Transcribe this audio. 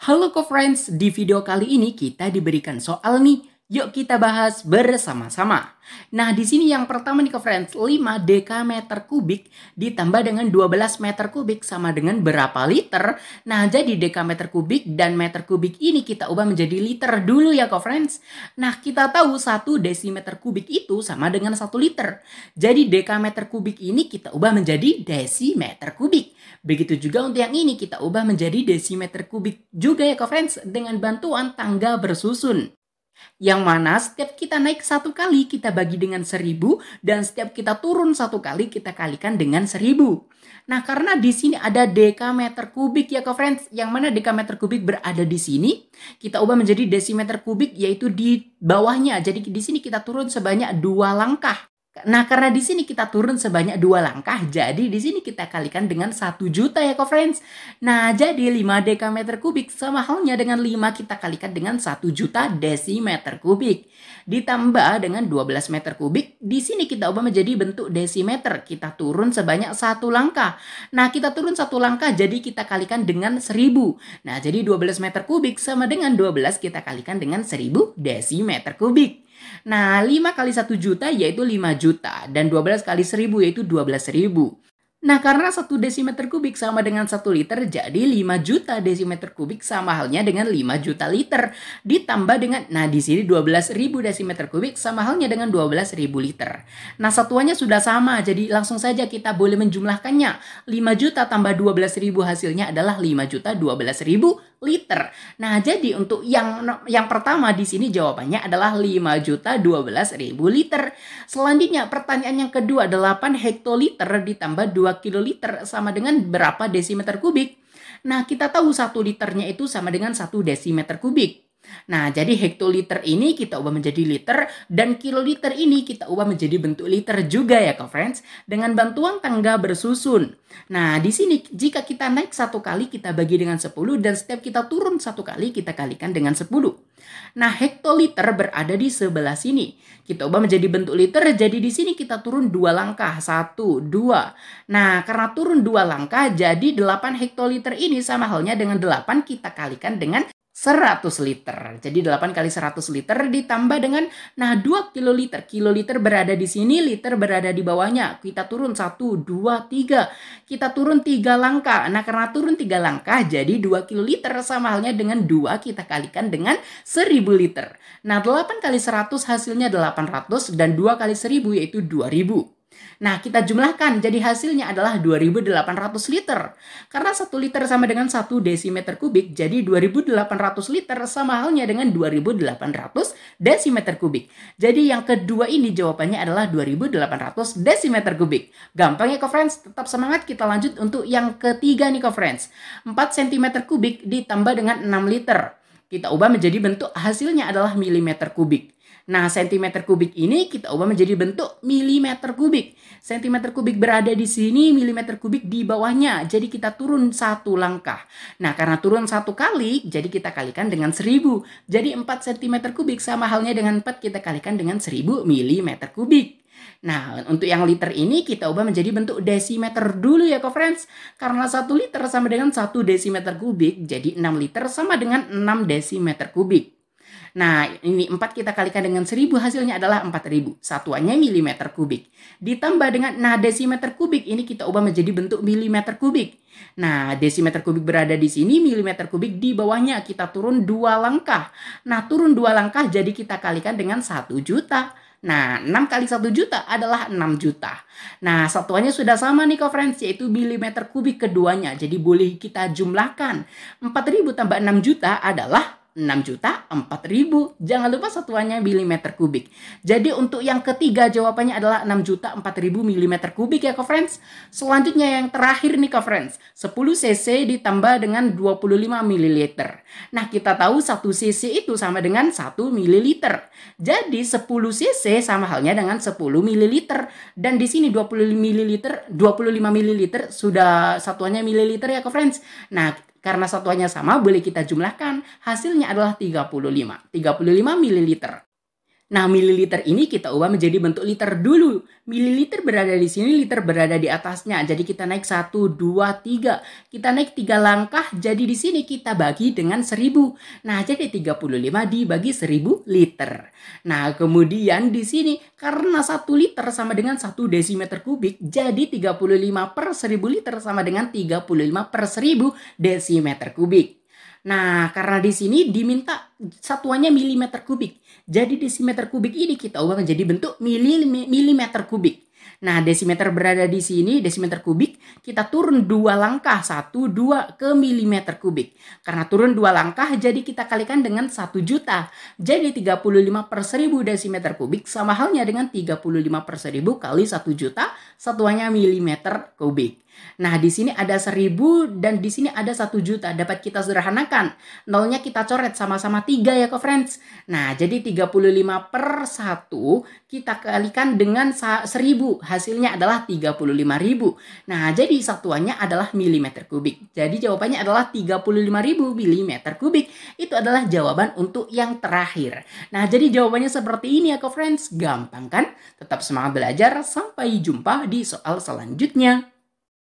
Halo co-friends, di video kali ini kita diberikan soal nih Yuk kita bahas bersama-sama. Nah, di sini yang pertama nih ke friends, 5 dekameter kubik ditambah dengan 12 meter kubik sama dengan berapa liter? Nah, jadi dekameter kubik dan meter kubik ini kita ubah menjadi liter dulu ya ke friends. Nah, kita tahu 1 desimeter kubik itu sama dengan 1 liter. Jadi dekameter kubik ini kita ubah menjadi desimeter kubik. Begitu juga untuk yang ini kita ubah menjadi desimeter kubik juga ya ke friends dengan bantuan tangga bersusun. Yang mana setiap kita naik satu kali kita bagi dengan seribu dan setiap kita turun satu kali kita kalikan dengan seribu. Nah karena di sini ada dekameter kubik ya ke friends, yang mana dekameter kubik berada di sini, kita ubah menjadi desimeter kubik yaitu di bawahnya. Jadi di sini kita turun sebanyak dua langkah. Nah, karena di sini kita turun sebanyak dua langkah, jadi di sini kita kalikan dengan satu juta ya, friends. Nah, jadi 5 dekameter kubik sama halnya dengan 5 kita kalikan dengan satu juta desimeter kubik. Ditambah dengan 12 meter kubik, di sini kita ubah menjadi bentuk desimeter. Kita turun sebanyak satu langkah. Nah, kita turun satu langkah, jadi kita kalikan dengan 1000. Nah, jadi 12 meter kubik sama dengan 12 kita kalikan dengan 1000 desimeter kubik. Nah, 5 kali 1 juta yaitu 5 juta dan 12 kali 1000 yaitu 12 ribu. Nah, karena 1 desimeter kubik sama dengan 1 liter, jadi 5 juta desimeter kubik sama halnya dengan 5 juta liter. Ditambah dengan, nah di sini 12 ribu desimeter kubik sama halnya dengan 12 ribu liter. Nah, satuannya sudah sama, jadi langsung saja kita boleh menjumlahkannya. 5 juta tambah 12 ribu hasilnya adalah 5 juta 12 ribu liter. Nah, jadi untuk yang yang pertama di sini jawabannya adalah 5 juta 12 ribu liter. Selanjutnya pertanyaan yang kedua 8 hektoliter ditambah 2 kiloliter sama dengan berapa desimeter kubik? Nah, kita tahu 1 liternya itu sama dengan 1 desimeter kubik. Nah, jadi hektoliter ini kita ubah menjadi liter dan kiloliter ini kita ubah menjadi bentuk liter juga ya, friends, dengan bantuan tangga bersusun. Nah, di sini jika kita naik satu kali kita bagi dengan 10 dan setiap kita turun satu kali kita kalikan dengan 10. Nah, hektoliter berada di sebelah sini. Kita ubah menjadi bentuk liter, jadi di sini kita turun dua langkah, satu, dua. Nah, karena turun dua langkah, jadi 8 hektoliter ini sama halnya dengan 8 kita kalikan dengan 100 liter. Jadi 8 kali 100 liter ditambah dengan nah 2 kiloliter. Kiloliter berada di sini, liter berada di bawahnya. Kita turun 1, 2, 3. Kita turun 3 langkah. Nah karena turun 3 langkah jadi 2 kiloliter sama halnya dengan 2 kita kalikan dengan 1000 liter. Nah 8 kali 100 hasilnya 800 dan 2 kali 1000 yaitu 2000. Nah, kita jumlahkan jadi hasilnya adalah 2800 liter. Karena 1 liter sama dengan 1 desimeter kubik, jadi 2800 liter sama halnya dengan 2800 desimeter kubik. Jadi yang kedua ini jawabannya adalah 2800 desimeter kubik. Gampang ya, friends Tetap semangat kita lanjut untuk yang ketiga nih, friends 4 cm kubik ditambah dengan 6 liter. Kita ubah menjadi bentuk hasilnya adalah milimeter kubik. Nah, sentimeter kubik ini kita ubah menjadi bentuk milimeter kubik. Sentimeter kubik berada di sini, milimeter kubik di bawahnya. Jadi kita turun satu langkah. Nah, karena turun satu kali, jadi kita kalikan dengan seribu Jadi 4 cm kubik sama halnya dengan 4 kita kalikan dengan seribu milimeter kubik. Nah, untuk yang liter ini kita ubah menjadi bentuk desimeter dulu ya, kok friends. Karena 1 liter sama dengan 1 desimeter kubik, jadi 6 liter sama dengan 6 desimeter kubik. Nah, ini 4 kita kalikan dengan 1000 hasilnya adalah 4000. Satuannya milimeter kubik. Ditambah dengan nah desimeter kubik ini kita ubah menjadi bentuk milimeter kubik. Nah, desimeter kubik berada di sini, milimeter kubik di bawahnya kita turun dua langkah. Nah, turun dua langkah jadi kita kalikan dengan 1 juta. Nah, 6 kali 1 juta adalah 6 juta. Nah, satuannya sudah sama nih, friends, yaitu milimeter kubik keduanya. Jadi boleh kita jumlahkan. 4000 tambah 6 juta adalah 6 juta 4 ribu. Jangan lupa satuannya milimeter kubik. Jadi untuk yang ketiga jawabannya adalah 6 juta 4 ribu milimeter kubik ya, friends. Selanjutnya yang terakhir nih, friends. 10 cc ditambah dengan 25 mililiter. Nah, kita tahu 1 cc itu sama dengan 1 mililiter. Jadi 10 cc sama halnya dengan 10 mililiter. Dan di sini 20 mililiter, 25 mililiter sudah satuannya mililiter ya, friends. Nah, karena satuannya sama, boleh kita jumlahkan. Hasilnya adalah 35. 35 ml. Nah, mililiter ini kita ubah menjadi bentuk liter dulu. Mililiter berada di sini, liter berada di atasnya. Jadi kita naik 1, 2, 3. Kita naik 3 langkah, jadi di sini kita bagi dengan 1000. Nah, jadi 35 dibagi 1000 liter. Nah, kemudian di sini karena 1 liter sama dengan 1 desimeter kubik, jadi 35 per 1000 liter sama dengan 35 per 1000 desimeter kubik. Nah, karena di sini diminta satuannya milimeter kubik. Jadi desimeter kubik ini kita ubah menjadi bentuk milimeter kubik. Nah, desimeter berada di sini, desimeter kubik, kita turun dua langkah, satu, dua ke milimeter kubik. Karena turun dua langkah, jadi kita kalikan dengan satu juta. Jadi 35 per seribu desimeter kubik sama halnya dengan 35 per seribu kali satu juta, satuannya milimeter kubik. Nah, di sini ada seribu dan di sini ada satu juta. Dapat kita sederhanakan. Nolnya kita coret sama-sama tiga ya ke friends. Nah, jadi 35 per satu kita kalikan dengan seribu hasilnya adalah 35.000. Nah, jadi satuannya adalah milimeter kubik. Jadi jawabannya adalah 35.000 milimeter kubik. Itu adalah jawaban untuk yang terakhir. Nah, jadi jawabannya seperti ini ya, friends. Gampang kan? Tetap semangat belajar. Sampai jumpa di soal selanjutnya.